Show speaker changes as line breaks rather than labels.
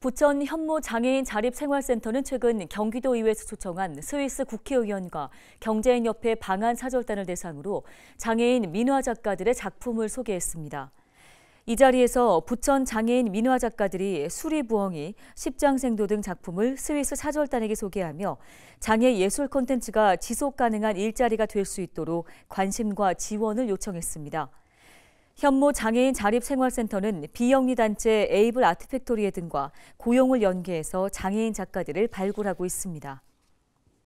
부천 현무 장애인 자립생활센터는 최근 경기도의회에서 초청한 스위스 국회의원과 경제인협회 방한 사절단을 대상으로 장애인 민화 작가들의 작품을 소개했습니다. 이 자리에서 부천 장애인 민화 작가들이 수리부엉이, 십장생도 등 작품을 스위스 사절단에게 소개하며 장애 예술 콘텐츠가 지속 가능한 일자리가 될 수 있도록 관심과 지원을 요청했습니다. 현모 장애인 자립생활센터는 비영리단체 에이블 아트팩토리에 등과 고용을 연계해서 장애인 작가들을 발굴하고 있습니다.